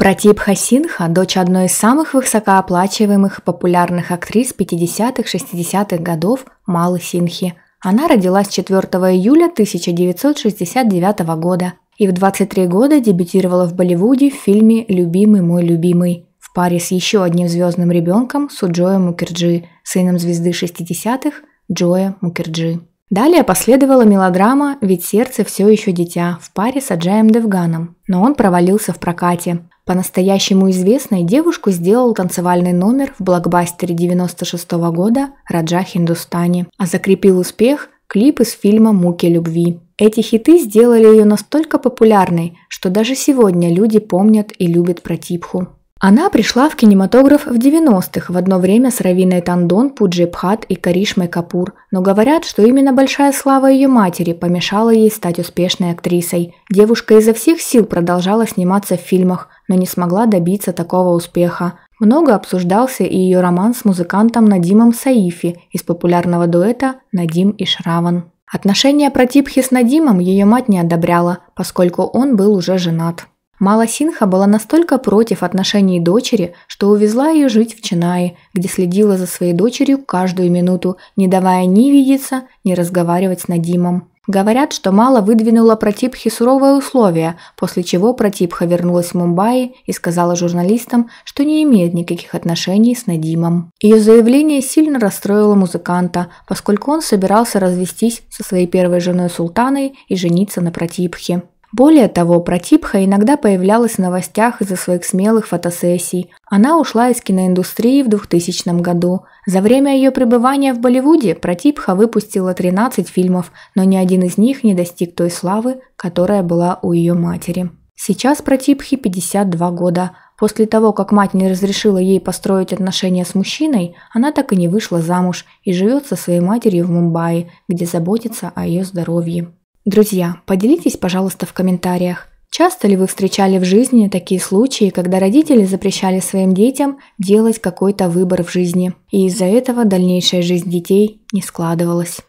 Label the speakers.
Speaker 1: Пратибха Синха – дочь одной из самых высокооплачиваемых и популярных актрис 50-60-х х годов Малы Синхи. Она родилась 4 июля 1969 года и в 23 года дебютировала в Болливуде в фильме «Любимый мой любимый» в паре с еще одним звездным ребенком Суджоя Мукерджи, сыном звезды 60-х Джоя Мукерджи. Далее последовала мелодрама «Ведь сердце все еще дитя» в паре с Аджаем Девганом, но он провалился в прокате – по-настоящему известной девушку сделал танцевальный номер в блокбастере 96 -го года «Раджа Хиндустани», а закрепил успех клип из фильма «Муки любви». Эти хиты сделали ее настолько популярной, что даже сегодня люди помнят и любят про Типху. Она пришла в кинематограф в 90-х, в одно время с Равиной Тандон, Пуджи Пхат и Каришмой Капур, но говорят, что именно большая слава ее матери помешала ей стать успешной актрисой. Девушка изо всех сил продолжала сниматься в фильмах, но не смогла добиться такого успеха. Много обсуждался и ее роман с музыкантом Надимом Саифи из популярного дуэта «Надим и Шраван». Отношения Протипхи с Надимом ее мать не одобряла, поскольку он был уже женат. Мала Синха была настолько против отношений дочери, что увезла ее жить в Чинае, где следила за своей дочерью каждую минуту, не давая ни видеться, ни разговаривать с Надимом. Говорят, что Мала выдвинула Протипхе суровое условие, после чего Протипха вернулась в Мумбаи и сказала журналистам, что не имеет никаких отношений с Надимом. Ее заявление сильно расстроило музыканта, поскольку он собирался развестись со своей первой женой Султаной и жениться на Протипхе. Более того, Протипха иногда появлялась в новостях из-за своих смелых фотосессий. Она ушла из киноиндустрии в 2000 году. За время ее пребывания в Болливуде Протипха выпустила 13 фильмов, но ни один из них не достиг той славы, которая была у ее матери. Сейчас Протипхе 52 года. После того, как мать не разрешила ей построить отношения с мужчиной, она так и не вышла замуж и живет со своей матерью в Мумбаи, где заботится о ее здоровье. Друзья, поделитесь, пожалуйста, в комментариях, часто ли вы встречали в жизни такие случаи, когда родители запрещали своим детям делать какой-то выбор в жизни, и из-за этого дальнейшая жизнь детей не складывалась.